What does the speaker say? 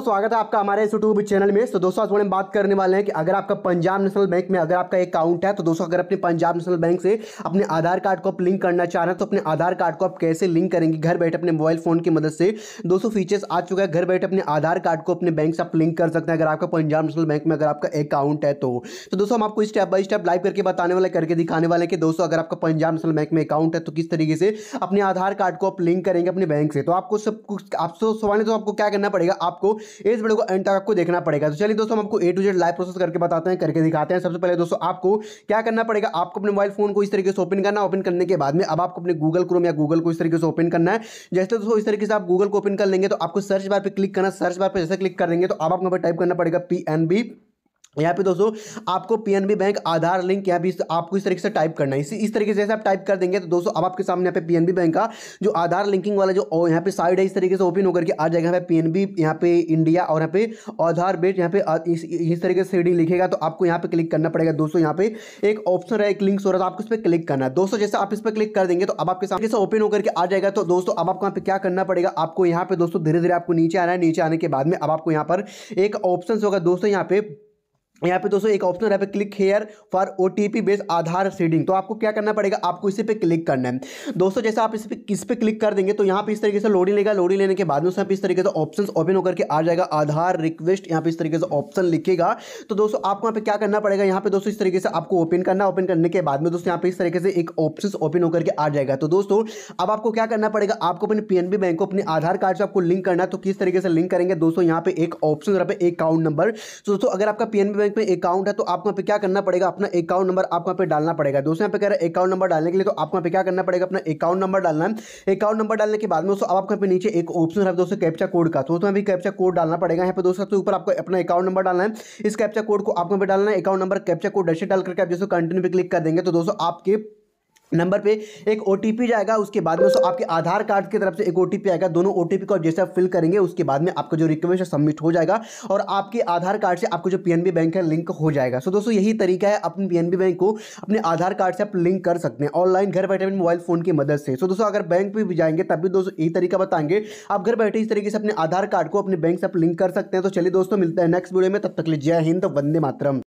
दोस्तों स्वागत है आपका हमारे इस यूट्यूब चैनल में तो दोस्तों आज हम बात करने वाले हैं कि अगर आपका पंजाब नेशनल बैंक में अगर आपका अकाउंट है तो दोस्तों अगर अपने पंजाब नेशनल बैंक से अपने आधार कार्ड को आप लिंक करना चाह रहे हैं तो अपने आधार कार्ड को आप कैसे लिंक करेंगे घर बैठे अपने मोबाइल फोन की मदद से दोस्तों फीचर्स आ चुका है घर बैठे अपने आधार कार्ड को अपने बैंक से आप लिंक कर सकते हैं अगर आपका पंजाब नेशनल बैंक में अगर आपका अकाउंट है तो।, तो दोस्तों हम आपको स्टेप बाय स्टेप लाइव करके बताने वाले करके दिखाने वाले हैं कि दोस्तों अगर आपका पंजाब नेशनल बैंक में अकाउंट है तो किस तरीके से अपने आधार कार्ड को आप लिंक करेंगे अपने बैंक से तो आपको सब कुछ आप सोने तो आपको क्या करना पड़ेगा आपको इस वीडियो को एंड तक आपको देखना पड़ेगा तो चलिए दोस्तों हम आपको A to Z live process करके बताते हैं करके दिखाते हैं सबसे पहले दोस्तों आपको क्या करना पड़ेगा आपको अपने मोबाइल फोन को इस तरीके से ओपन करना ओपन करने के बाद में अब आपको अपने गूगल क्रोम या गूगल को इस तरीके से ओपन करना है जैसे दोस्तों इस तरीके से आप गूगल को ओपन कर लेंगे तो आपको सर्च बार पर क्लिक करना सर्च बार पर जैसे क्लिक कर देंगे तो आप आपको टाइप करना पड़ेगा पी एन बी यहाँ पे दोस्तों आपको पीएनबी बैंक आधार लिंक यहाँ भी आपको इस तरीके से टाइप करना है इसी इस तरीके से आप टाइप कर देंगे तो दोस्तों अब आपके सामने यहाँ पे पीएनबी बैंक का जो आधार लिंकिंग वाला जो यहाँ पे साइड है इस तरीके से ओपन होकर के आ जाएगा यहाँ पे पीएनबी यहाँ पे इंडिया और यहाँ पे आधार बेट यहाँ पे इस, इस तरीके से रीडिंग लिखेगा तो आपको यहाँ पे क्लिक करना पड़ेगा दोस्तों यहाँ पे एक ऑप्शन है एक लिंक हो रहा है आपको इस पर क्लिक करना है दोस्तों जैसे आप इस पर क्लिक कर देंगे तो अब आपके सामने से ओपन होकर के आ जाएगा तो दोस्तों अब आपको यहाँ पे क्या करना पड़ेगा आपको यहाँ पे दोस्तों धीरे धीरे आपको नीचे आना है नीचे आने के बाद में अब आपको यहाँ पर एक ऑप्शन होगा दोस्तों यहाँ पे यहाँ पे दोस्तों एक ऑप्शन यहाँ पे click here for O T P based Aadhaar seeding तो आपको क्या करना पड़ेगा आपको इसी पे क्लिक करना है दोस्तों जैसे आप इस पे किस पे क्लिक कर देंगे तो यहाँ पे इस तरीके से लोडिंग लेगा लोडिंग लेने के बाद में इस तरीके से ऑप्शन ओपन होकर के आ जाएगा आधार रिक्वेस्ट यहाँ पे इस तरीके से ऑप्शन लिखेगा तो दोस्तों आपको यहाँ पे क्या करना पड़ेगा यहाँ पे दोस्तों इस तरीके से आपको ओपन करना ओपन करने के बाद में दोस्तों यहाँ पे इस तरीके से एक ऑप्शन ओपन होकर के आ जाएगा तो दोस्तों अब आपको क्या करना पड़ेगा आपको अपने पी बैंक को अपने आधार कार्ड से आपको लिंक करना तो किस तरीके से लिंक करेंगे दोस्तों यहाँ पे एक ऑप्शन एक अकाउंट नंबर तो दोस्तों अगर आपका पी बैंक बैंक में अकाउंट है तो आपको यहाँ पे क्या करना पड़ेगा अपना अकाउंट नंबर आपको यहाँ पे डालना पड़ेगा दोस्तों यहाँ पे कह रहे हैं अकाउंट नंबर डालने के लिए तो आपको यहाँ पे क्या करना पड़ेगा अपना अकाउंट नंबर डालना है अकाउंट नंबर डालने के बाद में दोस्तों आपको यहाँ पे नीचे एक ऑप्शन है दोस्तों कैप्चा कोड का तो यहाँ पे कैप्चा कोड डालना पड़ेगा यहाँ पे दोस्तों सबसे ऊपर आपको अपना अकाउंट नंबर डालना है इस कैप्चा कोड को आपको यहाँ पे डालना है अकाउंट नंबर कैप्चा कोड डैसे डाल करके आप जैसे कंटिन्यू पर क्लिक कर देंगे तो दोस्तों आपके नंबर पे एक ओ जाएगा उसके बाद में सो आपके आधार कार्ड की तरफ से एक ओ आएगा दोनों ओ को जैसे आप फिल करेंगे उसके बाद में आपका जो रिक्वेस्ट है सबमिट हो जाएगा और आपके आधार कार्ड से आपको जो पी बैंक है लिंक हो जाएगा सो दोस्तों यही तरीका है अपने पी बैंक को अपने आधार कार्ड से आप लिंक कर सकते हैं ऑनलाइन घर बैठे मोबाइल फोन की मदद से सो दोस्तों अगर बैंक पर भी जाएंगे तब भी दोस्तों यही तरीका बताएंगे आप घर बैठे इस तरीके से अपने आधार कार्ड को अपने बैंक से आप लिंक कर सकते हैं तो चलिए दोस्तों मिलते हैं नेक्स्ट वीडियो में तब तक लिए जय हिंद वंदे मातरम